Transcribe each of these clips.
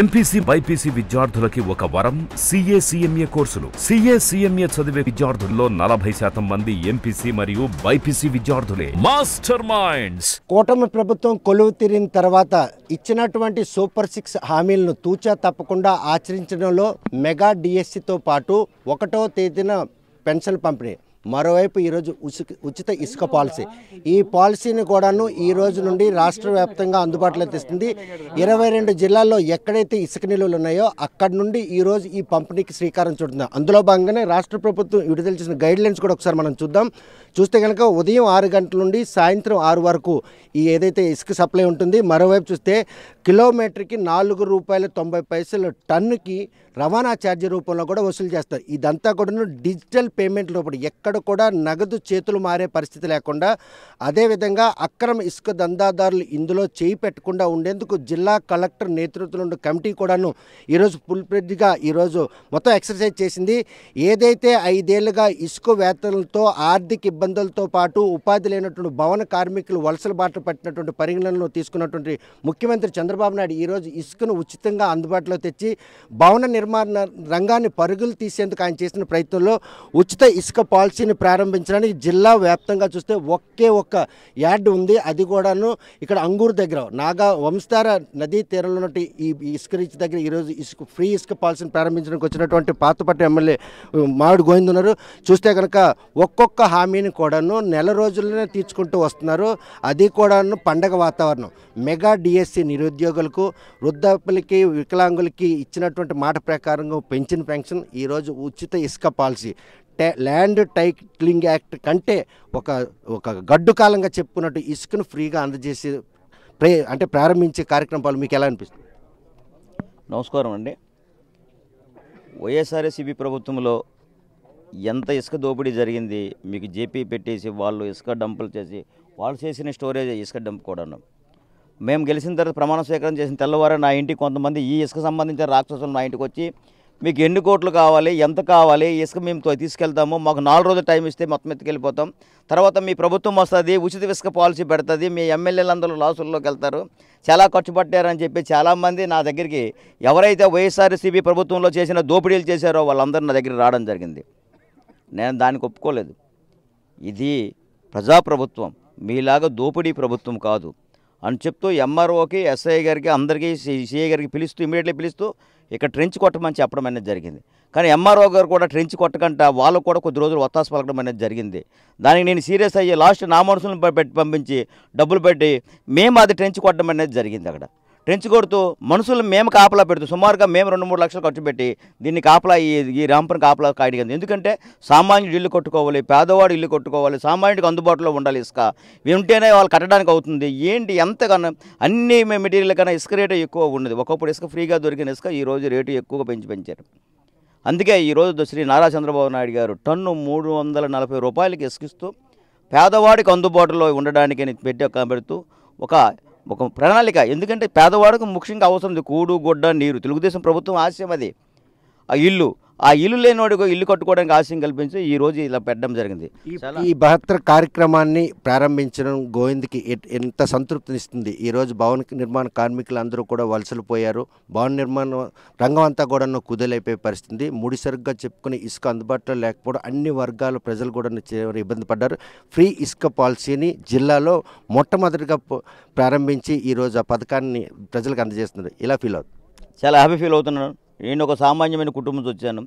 MPC BiPC విద్యార్థులకి ఒక వరం సిఏసీఎంఏ కోర్సులు సిఏసీఎంఏ చదివే విద్యార్థుల్లో నలభై శాతం మంది ఎంపీసీ మరియు బైపీసీ విద్యార్థులే మాస్టర్ మైండ్స్ కూటమి ప్రభుత్వం కొలువు తీరిన తర్వాత ఇచ్చినటువంటి సూపర్ సిక్స్ హామీలను తూచా తప్పకుండా ఆచరించడంలో మెగా డిఎస్సితో పాటు ఒకటో తేదీన పెన్షన్ పంపిణీ మరోవైపు ఈరోజు ఉచిత ఇసుక పాలసీ ఈ పాలసీని కూడాను ఈ రోజు నుండి రాష్ట్ర వ్యాప్తంగా అందుబాటులో తెస్తుంది ఇరవై రెండు జిల్లాల్లో ఎక్కడైతే ఇసుక నిల్వలు ఉన్నాయో అక్కడి నుండి ఈరోజు ఈ పంపిణీకి శ్రీకారం చుడుతుంది అందులో భాగంగానే రాష్ట్ర ప్రభుత్వం విడుదల చేసిన గైడ్ లైన్స్ కూడా ఒకసారి మనం చూద్దాం చూస్తే కనుక ఉదయం ఆరు గంటల నుండి సాయంత్రం ఆరు వరకు ఈ ఏదైతే ఇసుక సప్లై ఉంటుంది మరోవైపు చూస్తే కిలోమీటర్కి నాలుగు రూపాయల తొంభై పైసలు టన్నుకి రవాణా ఛార్జీ రూపంలో కూడా వసూలు చేస్తారు ఇదంతా కూడాను డిజిటల్ పేమెంట్ లోపల ఎక్కడ కూడా నగదు చేతులు మారే పరిస్థితి లేకుండా అదేవిధంగా అక్రమ ఇసుక దందాదారులు ఇందులో చేయి పెట్టకుండా ఉండేందుకు జిల్లా కలెక్టర్ నేతృత్వంలో ఉన్న కమిటీ కూడాను ఈరోజు ఫుల్ఫ్రిడ్జ్గా ఈరోజు మొత్తం ఎక్సర్సైజ్ చేసింది ఏదైతే ఐదేళ్లుగా ఇసుక వేతనలతో ఆర్థిక ఇబ్బందులతో పాటు ఉపాధి లేనటువంటి భవన కార్మికులు వలసల బాటలు పట్టినటువంటి పరిగణనలో తీసుకున్నటువంటి ముఖ్యమంత్రి చంద్ర చంద్రబాబు నాయుడు ఈరోజు ఇసుకను ఉచితంగా అందుబాటులో తెచ్చి భవన నిర్మాణ రంగాన్ని పరుగులు తీసేందుకు ఆయన చేసిన ప్రయత్నంలో ఉచిత ఇసుక పాలసీని ప్రారంభించడానికి జిల్లా వ్యాప్తంగా చూస్తే ఒకే ఒక్క యార్డ్ ఉంది అది కూడాను ఇక్కడ అంగూరు దగ్గర నాగా వంశార నదీ తీరంలో ఈ ఇసుక రీచ్ దగ్గర ఈరోజు ఇసుక ఫ్రీ ఇసుక పాలసీని ప్రారంభించడానికి వచ్చినటువంటి పాతపట్టి ఎమ్మెల్యే మామిడి గోవింద్ ఉన్నారు చూస్తే కనుక ఒక్కొక్క హామీని కూడాను నెల రోజుల్లోనే తీర్చుకుంటూ వస్తున్నారు అది కూడాను పండగ వాతావరణం మెగా డిఎస్సి నిరుద్యోగ ఉద్యోగులకు వృద్ధాప్యులకి వికలాంగులకి ఇచ్చినటువంటి మాట ప్రకారంగా పెన్షన్ పెన్షన్ ఈరోజు ఉచిత ఇసుక పాలసీ ల్యాండ్ టైటిలింగ్ యాక్ట్ కంటే ఒక ఒక గడ్డు కాలంగా చెప్పుకున్నట్టు ఇసుకను ఫ్రీగా అందజేసి ప్రే అంటే ప్రారంభించే కార్యక్రమాలు మీకు ఎలా అనిపిస్తుంది నమస్కారం అండి వైఎస్ఆర్సీపీ ప్రభుత్వంలో ఎంత ఇసుక దోపిడీ జరిగింది మీకు జేపీ పెట్టేసి వాళ్ళు ఇసుక డంపులు చేసి వాళ్ళు చేసిన స్టోరేజ్ ఇసుక డంప్ కూడాను మేము గెలిచిన తర్వాత ప్రమాణ స్వీకారం చేసిన తెల్లవారు నా ఇంటికి కొంతమంది ఈ ఇసుక సంబంధించిన రాక్షసులు నా ఇంటికి వచ్చి మీకు ఎన్ని కోట్లు కావాలి ఎంత కావాలి ఇసుక మేము తీసుకెళ్తాము మాకు నాలుగు రోజులు టైం ఇస్తే మొత్తం ఎత్తుకెళ్ళిపోతాం తర్వాత మీ ప్రభుత్వం వస్తుంది ఉచిత ఇసుక పాలసీ పెడుతుంది మీ ఎమ్మెల్యేలందరూ లాసుల్లోకి వెళ్తారు చాలా ఖర్చు పట్టారని చెప్పి చాలామంది నా దగ్గరికి ఎవరైతే వైఎస్ఆర్సీబీ ప్రభుత్వంలో చేసిన దోపిడీలు చేశారో వాళ్ళందరూ నా దగ్గర రావడం జరిగింది నేను దానికి ఒప్పుకోలేదు ఇది ప్రజాప్రభుత్వం మీలాగా దోపిడీ ప్రభుత్వం కాదు అని చెప్తూ ఎంఆర్ఓకి ఎస్ఐ గారికి అందరికీ సిఐ గారికి పిలుస్తూ ఇమీడియట్లీ పిలుస్తూ ఇక్కడ ట్రెంచ్ కొట్టమని చెప్పడం అనేది జరిగింది కానీ ఎంఆర్ఓ గారు కూడా ట్రెంచ్ కొట్టకంట వాళ్ళు కూడా కొద్ది రోజులు ఒత్తాస పలకడం అనేది జరిగింది దానికి నేను సీరియస్ అయ్యి లాస్ట్ నా మనుషులను పెట్టి పంపించి డబ్బులు పెట్టి మేము అది ట్రెంచ్ కొట్టడం అనేది జరిగింది అక్కడ ట్రెంచ్ కొడుతూ మనుషులు మేము కాపలా పెడుతూ సుమారుగా మేము రెండు మూడు లక్షలు ఖర్చు పెట్టి దీన్ని కాపలా ఈ ఈ కాపలా కాయడిగింది ఎందుకంటే సామాన్యుడు ఇల్లు కొట్టుకోవాలి పేదవాడు ఇల్లు కొట్టుకోవాలి సామాన్యుడికి అందుబాటులో ఉండాలి ఇసుక ఉంటేనే వాళ్ళు కట్టడానికి అవుతుంది ఏంటి ఎంతకన్నా అన్ని మెటీరియల్ కన్నా ఇసుక రేటు ఎక్కువ ఉండదు ఒకప్పుడు ఇసుక ఫ్రీగా దొరికిన ఇసుక ఈరోజు రేటు ఎక్కువగా పెంచి పెంచారు అందుకే ఈరోజు శ్రీ నారా చంద్రబాబు నాయుడు గారు టన్ను మూడు వందల నలభై రూపాయలకి ఇసుకిస్తూ పేదవాడికి అందుబాటులో ఉండడానికి పెట్టి పెడుతూ ఒక ఒక ప్రణాళిక ఎందుకంటే పేదవాడికి ముఖ్యంగా అవసరం కూడు గొడ్డ నీరు తెలుగుదేశం ప్రభుత్వం ఆశయం అది ఆ ఇల్లు ఆ ఇల్లు లేనివాడికి ఇల్లు కట్టుకోవడానికి ఆశయం కల్పించి ఈ రోజు ఇలా పెట్టడం జరిగింది ఈ బహత్తర్ కార్యక్రమాన్ని ప్రారంభించడం గోవింద్కి ఎంత సంతృప్తినిస్తుంది ఈరోజు భవన నిర్మాణ కార్మికులు అందరూ కూడా వలసలు పోయారు భవన నిర్మాణ రంగం అంతా కూడా కుదలైపోయే పరిస్థితి ముడిసరుగ్గా చెప్పుకుని ఇసుక అందుబాటులో లేకపోవడం అన్ని వర్గాల ప్రజలు కూడా ఇబ్బంది పడ్డారు ఫ్రీ ఇసుక పాలసీని జిల్లాలో మొట్టమొదటిగా ప్రారంభించి ఈరోజు ఆ పథకాన్ని ప్రజలకు అందజేస్తున్నారు ఇలా ఫీల్ అవుతుంది చాలా హ్యాపీ ఫీల్ అవుతున్నాను నేను ఒక సామాన్యమైన కుటుంబం నుంచి వచ్చాను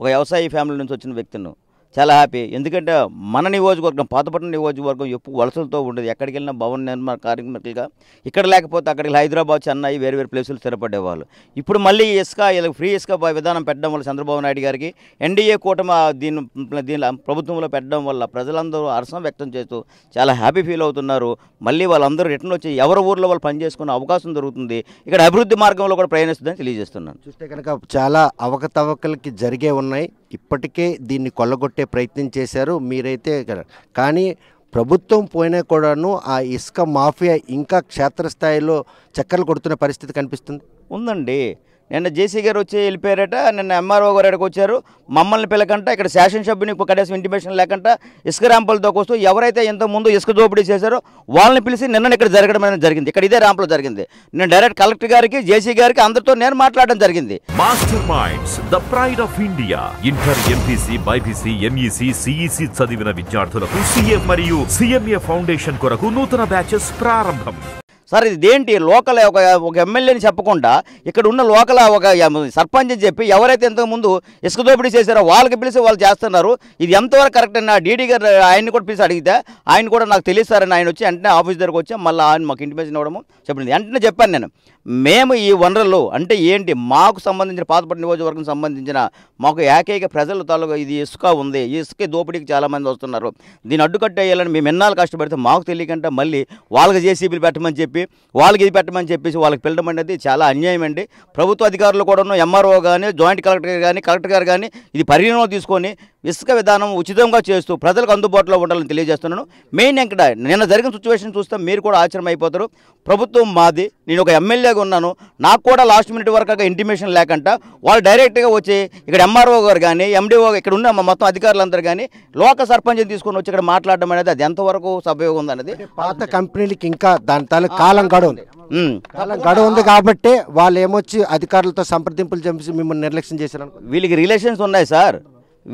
ఒక వ్యవసాయ ఫ్యామిలీ నుంచి వచ్చిన వ్యక్తిను చాలా హ్యాపీ ఎందుకంటే మన నియోజకవర్గం పాతపట్నం నియోజకవర్గం ఎప్పుడు వలసలతో ఉండేది ఎక్కడికి వెళ్ళినా భవన నిర్మాణ కార్యక్రమాలుగా ఇక్కడ లేకపోతే అక్కడికి హైదరాబాద్ చెన్నై వేరు వేరు ప్లేసులు స్థిరపడేవాళ్ళు ఇప్పుడు మళ్ళీ ఇసుక ఇలా ఫ్రీ ఇసుక విధానం పెట్టడం వల్ల చంద్రబాబు నాయుడు గారికి ఎన్డీఏ కూటమి దీని దీని ప్రభుత్వంలో పెట్టడం వల్ల ప్రజలందరూ అరసం వ్యక్తం చేస్తూ చాలా హ్యాపీ ఫీల్ అవుతున్నారు మళ్ళీ వాళ్ళందరూ రిటర్న్ వచ్చి ఎవరి ఊర్లో వాళ్ళు పనిచేసుకునే అవకాశం దొరుకుతుంది ఇక్కడ అభివృద్ధి మార్గంలో కూడా ప్రయాణిస్తుందని తెలియజేస్తున్నాను చూస్తే కనుక చాలా అవకతవకలకి జరిగే ఉన్నాయి ఇప్పటికే దీన్ని కొల్లగొట్టే ప్రయత్నం చేశారు మీరైతే కానీ ప్రభుత్వం పోయినా కూడాను ఆ ఇసుక మాఫియా ఇంకా క్షేత్రస్థాయిలో చక్కలు కొడుతున్న పరిస్థితి కనిపిస్తుంది ఉందండి నిన్న జేసీ గారు వచ్చి వెళ్ళిపోయారట నిన్న ఎంఆర్ఓ గారు ఎక్కడికి వచ్చారు మమ్మల్ని పిలకంట ఇక్కడ శాసనసభ్యుని కనీసం ఇంటిమేషన్ లేకుండా ఇసుక ర్యాంపులతో కోసం ఎవరైతే ముందు ఇసుక దోపిడీ చేశారో వాళ్ళని పిలిచి నిన్న ఇక్కడ జరగడం అనేది జరిగింది ఇక్కడ ఇదే ర్యాంపులో జరిగింది నేను డైరెక్ట్ కలెక్టర్ గారికి జేసీ గారికి అందరితో నేను మాట్లాడడం జరిగింది master minds the pride of India inter MPC BiPC MEC CEC చదివిన విద్యార్థులకు సిఎం మరియు సిఎంఏ ఫౌండేషన్ కొరకు నూతన బ్యాచెస్ ప్రారంభం సార్ ఇది ఏంటి లోకల్ ఒక ఒక ఎమ్మెల్యేని చెప్పకుండా ఇక్కడ ఉన్న లోకల్ ఒక సర్పంచ్ అని చెప్పి ఎవరైతే ఇంతకుముందు ఇసుక దోపిడీ చేశారో వాళ్ళకి పిలిచి వాళ్ళు చేస్తున్నారు ఇది ఎంతవరకు కరెక్ట్ అని డీడీ గారు ఆయన్ని కూడా పిలిచి అడిగితే ఆయన కూడా నాకు తెలియదు ఆయన వచ్చి వెంటనే ఆఫీస్ దగ్గరకు వచ్చి మళ్ళీ ఆయన మాకు ఇంటిమేషన్ ఇవ్వడము చెప్పింది వెంటనే చెప్పాను నేను మేము ఈ వనరులు అంటే ఏంటి మాకు సంబంధించిన పాతపట్టు నియోజకవర్గం సంబంధించిన మాకు ఏకైక ప్రజల తాలూకా ఇది ఇసుక ఉంది ఈ ఇసుక దోపిడీకి చాలామంది వస్తున్నారు దీన్ని అడ్డుకట్ట వేయాలని మేము ఎన్నాళ్ళు కష్టపడితే మాకు తెలియకుండా మళ్ళీ వాళ్ళకి జేసీబీలు పెట్టమని చెప్పి వాళ్ళకి ఇది పెట్టమని చెప్పేసి వాళ్ళకి పిల్లడం అనేది చాలా అన్యాయం అండి ప్రభుత్వ అధికారులు కూడా ఎంఆర్ఓ కానీ జాయింట్ కలెక్టర్ కానీ కలెక్టర్ గారు కానీ ఇది పరిగణలో తీసుకొని ఇసుక విధానం ఉచితంగా చేస్తూ ప్రజలకు అందుబాటులో ఉండాలని తెలియజేస్తున్నాను మెయిన్ ఇంకా నిన్న జరిగిన సిచ్యువేషన్ చూస్తే మీరు కూడా ఆశ్చర్యం అయిపోతారు ప్రభుత్వం మాది నేను ఒక ఎమ్మెల్యే ఖాళీగా ఉన్నాను నాకు కూడా లాస్ట్ మినిట్ వరకు ఇంటిమేషన్ లేకుండా వాళ్ళు డైరెక్ట్గా వచ్చి ఇక్కడ ఎంఆర్ఓ గారు కానీ ఎండిఓ ఇక్కడ ఉన్న మొత్తం అధికారులందరూ కానీ లోక సర్పంచ్ని తీసుకొని వచ్చి ఇక్కడ మాట్లాడడం అనేది అది ఎంతవరకు సభయోగం ఉంది అనేది పాత కంపెనీలకి ఇంకా దాని తల కాలం గడువు ఉంది కాలం గడువు ఉంది కాబట్టి వాళ్ళు ఏమొచ్చి అధికారులతో సంప్రదింపులు చంపి మిమ్మల్ని నిర్లక్ష్యం చేశారు వీళ్ళకి రిలేషన్స్ ఉన్నాయి సార్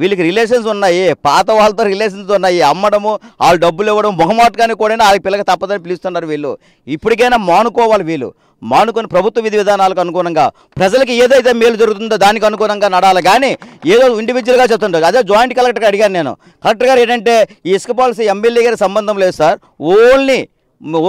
వీళ్ళకి రిలేషన్స్ ఉన్నాయి పాత వాళ్ళతో రిలేషన్స్ ఉన్నాయి అమ్మడము వాళ్ళు డబ్బులు ఇవ్వడం మొహమాటకానికి కూడా వాళ్ళకి పిల్లకి తప్పదని పిలుస్తున్నారు వీళ్ళు ఇప్పటికైనా మానుకోవాలి వీళ్ళు మానుకొని ప్రభుత్వ విధి విధానాలకు అనుగుణంగా ప్రజలకి ఏదైతే మేలు జరుగుతుందో దానికి అనుగుణంగా నడాలి కానీ ఏదో ఇండివిజువల్గా చెప్తుంటారు అదే జాయింట్ కలెక్టర్ అడిగాను నేను కలెక్టర్ గారు ఏంటంటే ఈ ఇసుక పాలసీ ఎమ్మెల్యే గారి సంబంధం లేదు సార్ ఓన్లీ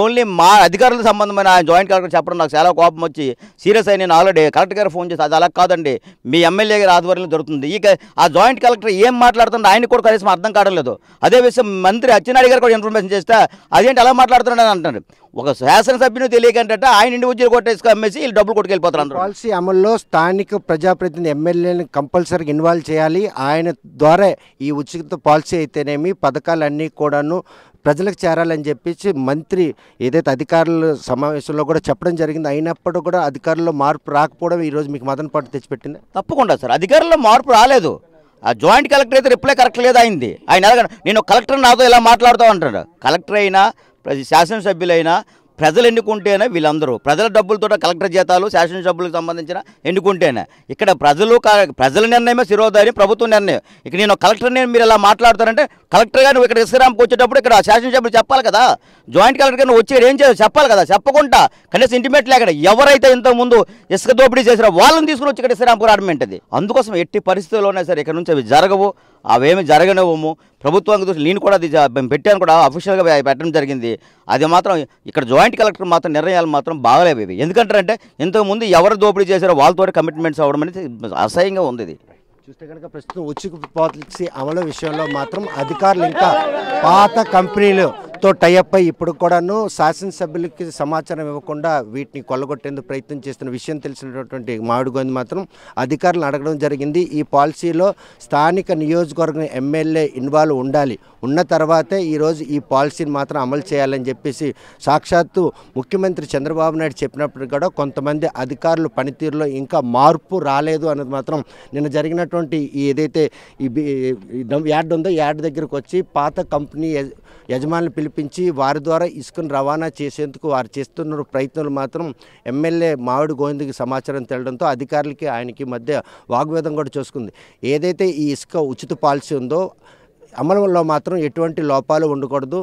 ఓన్లీ మా అధికారుల సంబంధమైన జాయింట్ కలెక్టర్ చెప్పడం నాకు చాలా కోపం వచ్చి సీరియస్ అయిన నేను ఆల్రెడీ కలెక్టర్ గారు ఫోన్ చేసి అది అలా కాదండి మీ ఎమ్మెల్యే గారి ఆధ్వర్యంలో జరుగుతుంది ఇక ఆ జాయింట్ కలెక్టర్ ఏం మాట్లాడుతుందో ఆయన కూడా కనీసం అర్థం కావట్లేదు అదే విషయం మంత్రి అచ్చెన్నాయుడు గారు కూడా ఇన్ఫర్మేషన్ చేస్తే అదేంటి అలా అని అంటున్నాడు ఒక శాసనసభ్యుని తెలియకంటే ఆయన ఇండివిజువల్ కొట్టేసుకు అమ్మేసి వీళ్ళు డబ్బులు కొట్టుకెళ్ళిపోతారు పాలసీ అమల్లో స్థానిక ప్రజాప్రతినిధి ఎమ్మెల్యేని కంపల్సరీగా ఇన్వాల్వ్ చేయాలి ఆయన ద్వారా ఈ ఉచిత పాలసీ అయితేనేమి పథకాలన్నీ కూడాను ప్రజలకు చేరాలని చెప్పేసి మంత్రి ఏదైతే అధికారుల సమావేశంలో కూడా చెప్పడం జరిగింది అయినప్పుడు కూడా అధికారుల్లో మార్పు రాకపోవడం ఈరోజు మీకు మదన పాటు తెచ్చిపెట్టింది తప్పకుండా సార్ అధికారుల్లో మార్పు రాలేదు ఆ జాయింట్ కలెక్టర్ అయితే రిప్లై కరెక్ట్ లేదు అయింది ఆయన నేను కలెక్టర్ నాతో ఇలా మాట్లాడుతూ ఉంటాడు కలెక్టర్ అయినా ప్రతి శాసనసభ్యులైనా ప్రజలు ఎన్నుకుంటేనే వీళ్ళందరూ ప్రజల డబ్బులతో కలెక్టర్ జీతాలు శాసన సభ్యులకు సంబంధించిన ఎన్నుకుంటేనే ఇక్కడ ప్రజలు ప్రజల నిర్ణయమే శిరోధారి ప్రభుత్వ నిర్ణయం ఇక నేను కలెక్టర్ని మీరు ఎలా మాట్లాడతారంటే కలెక్టర్ గారు ఇక్కడ ఇస్రాంకి వచ్చేటప్పుడు ఇక్కడ శాసన సభ్యులు చెప్పాలి కదా జాయింట్ కలెక్టర్ గారిని వచ్చి ఏం చేయాలి చెప్పాలి కదా చెప్పకుండా కనీసం ఇంటిమేట్ లేక ఎవరైతే ఇంతకుముందు ఇసుక దోపిడీ చేసినా వాళ్ళని తీసుకుని వచ్చి ఇక్కడ ఇస్రాంకు రావడం ఏంటది అందుకోసం ఎట్టి పరిస్థితుల్లోనే సరే ఇక్కడ నుంచి అవి జరగవు అవేమి జరగనివ్వము ప్రభుత్వం నేను కూడా అది పెట్టాను కూడా అఫీషియల్గా పెట్టడం జరిగింది అది మాత్రం ఇక్కడ జాయింట్ కలెక్టర్ మాత్రం నిర్ణయాలు మాత్రం బాగలేవు ఇవి అంటే ఇంతకుముందు ఎవరు దోపిడీ చేశారో వాళ్ళతో కమిట్మెంట్స్ అవ్వడం అనేది అసహ్యంగా ఉంది చూస్తే కనుక ప్రస్తుతం ఉచిత పాలసీ అమలు విషయంలో మాత్రం అధికారులు ఇంకా పాత కంపెనీలు తో టైఅప్ అయ్యి ఇప్పుడు కూడాను శాసనసభ్యులకి సమాచారం ఇవ్వకుండా వీటిని కొల్లగొట్టేందుకు ప్రయత్నం చేస్తున్న విషయం తెలిసినటువంటి మామిడిగోంది మాత్రం అధికారులను అడగడం జరిగింది ఈ పాలసీలో స్థానిక నియోజకవర్గం ఎమ్మెల్యే ఇన్వాల్వ్ ఉండాలి ఉన్న తర్వాతే ఈరోజు ఈ పాలసీని మాత్రం అమలు చేయాలని చెప్పేసి సాక్షాత్తు ముఖ్యమంత్రి చంద్రబాబు నాయుడు చెప్పినప్పుడు కూడా కొంతమంది అధికారులు పనితీరులో ఇంకా మార్పు రాలేదు అన్నది మాత్రం నిన్న జరిగినటువంటి ఏదైతే ఈ యాడ్ ఉందో యాడ్ దగ్గరకు వచ్చి పాత కంపెనీ యజమానులు పిలిపి పిలిపించి వారి ద్వారా ఇసుకను రవాణా చేసేందుకు వారు చేస్తున్న ప్రయత్నాలు మాత్రం ఎమ్మెల్యే మావిడి గోవిందకి సమాచారం తేలడంతో అధికారులకి ఆయనకి మధ్య వాగ్వేదం కూడా చూసుకుంది ఏదైతే ఈ ఇసుక ఉచిత పాలసీ ఉందో అమలులో మాత్రం ఎటువంటి లోపాలు ఉండకూడదు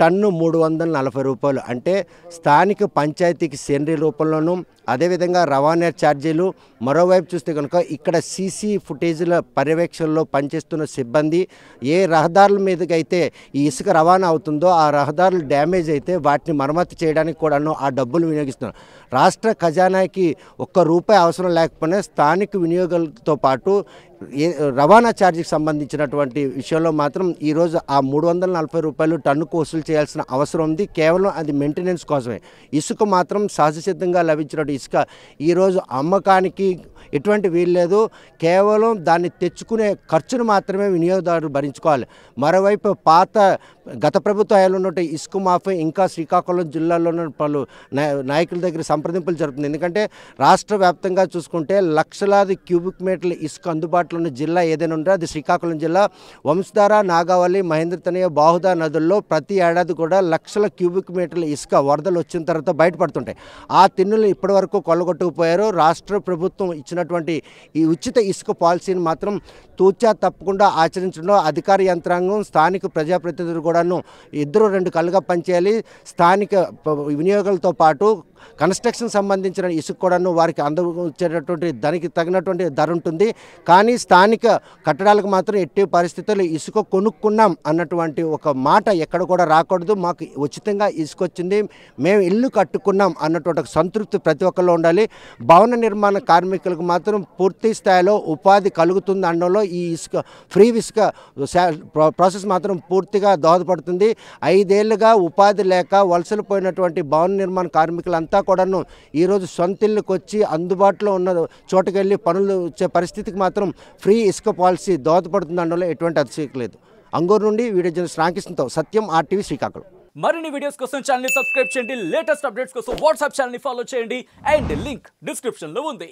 టన్ను మూడు వందల నలభై రూపాయలు అంటే స్థానిక పంచాయతీకి సేంద్రీయ రూపంలోనూ అదేవిధంగా రవాణా ఛార్జీలు మరోవైపు చూస్తే కనుక ఇక్కడ సీసీ ఫుటేజీల పర్యవేక్షణలో పనిచేస్తున్న సిబ్బంది ఏ రహదారుల మీదకైతే ఈ ఇసుక రవాణా అవుతుందో ఆ రహదారులు డ్యామేజ్ అయితే వాటిని మరమ్మతు చేయడానికి కూడాను ఆ డబ్బులు వినియోగిస్తున్నారు రాష్ట్ర ఖజానాకి ఒక్క రూపాయి అవసరం లేకపోయినా స్థానిక వినియోగాలతో పాటు రవాణా ఛార్జీకి సంబంధించినటువంటి విషయంలో మాత్రం ఈరోజు ఆ మూడు వందల నలభై రూపాయలు టన్నుకు వసూలు చేయాల్సిన అవసరం ఉంది కేవలం అది మెయింటెనెన్స్ కోసమే ఇసుక మాత్రం సహజసిద్ధంగా లభించిన ఇసుక ఈరోజు అమ్మకానికి ఎటువంటి వీలు కేవలం దాన్ని తెచ్చుకునే ఖర్చును మాత్రమే వినియోగదారులు భరించుకోవాలి మరోవైపు పాత గత ప్రభుత్వ హయాంలో ఉన్న ఇసుక మాఫీ ఇంకా శ్రీకాకుళం జిల్లాలోని పలు నాయకుల దగ్గర సంప్రదింపులు జరుగుతుంది ఎందుకంటే రాష్ట్ర వ్యాప్తంగా చూసుకుంటే లక్షలాది క్యూబిక్ మీటర్ల ఇసుక అందుబాటులో ఉన్న జిల్లా ఏదైనా ఉంటే అది శ్రీకాకుళం జిల్లా వంశధార నాగావళి మహేంద్రతనయ బాహుదా నదుల్లో ప్రతి ఏడాది కూడా లక్షల క్యూబిక్ మీటర్ల ఇసుక వరదలు వచ్చిన తర్వాత బయటపడుతుంటాయి ఆ తిన్నులు ఇప్పటివరకు కొల్లగొట్టుకుపోయారు రాష్ట్ర ప్రభుత్వం ఇచ్చినటువంటి ఈ ఉచిత ఇసుక పాలసీని మాత్రం తూచా తప్పకుండా ఆచరించడంలో అధికార యంత్రాంగం స్థానిక ప్రజాప్రతినిధులు కూడా కూడాను ఇద్దరు రెండు కళ్ళుగా పనిచేయాలి స్థానిక వినియోగాలతో పాటు కన్స్ట్రక్షన్ సంబంధించిన ఇసుక కూడాను వారికి అందవచ్చేటటువంటి దానికి తగినటువంటి ధర ఉంటుంది కానీ స్థానిక కట్టడాలకు మాత్రం ఎట్టి పరిస్థితులు ఇసుక కొనుక్కున్నాం అన్నటువంటి ఒక మాట ఎక్కడ కూడా రాకూడదు మాకు ఉచితంగా ఇసుక వచ్చింది మేము ఇల్లు కట్టుకున్నాం అన్నటువంటి ఒక సంతృప్తి ప్రతి ఒక్కరిలో ఉండాలి భవన నిర్మాణ కార్మికులకు మాత్రం పూర్తి స్థాయిలో ఉపాధి కలుగుతుంది అనడంలో ఈ ఇసుక ఫ్రీ ఇసుక ప్రాసెస్ మాత్రం పూర్తిగా దోహదపడుతుంది ఐదేళ్లుగా ఉపాధి లేక వలసలు పోయినటువంటి భవన నిర్మాణ కార్మికులంతా అంతా కూడాను ఈరోజు సొంత ఇళ్ళకి వచ్చి అందుబాటులో ఉన్న చోటుకెళ్ళి పనులు వచ్చే పరిస్థితికి మాత్రం ఫ్రీ ఇసుక పాలసీ దోహదపడుతుంది అనడంలో ఎటువంటి అతిశయక లేదు అంగూరు నుండి వీడియో జన రామకృష్ణతో సత్యం ఆర్టీవీ శ్రీకాకుళం మరిన్ని వీడియోస్ కోసం ఛానల్ని సబ్స్క్రైబ్ చేయండి లేటెస్ట్ అప్డేట్స్ కోసం వాట్సాప్ ఛానల్ని ఫాలో చేయండి అండ్ లింక్ డిస్క్రిప్షన్లో ఉంది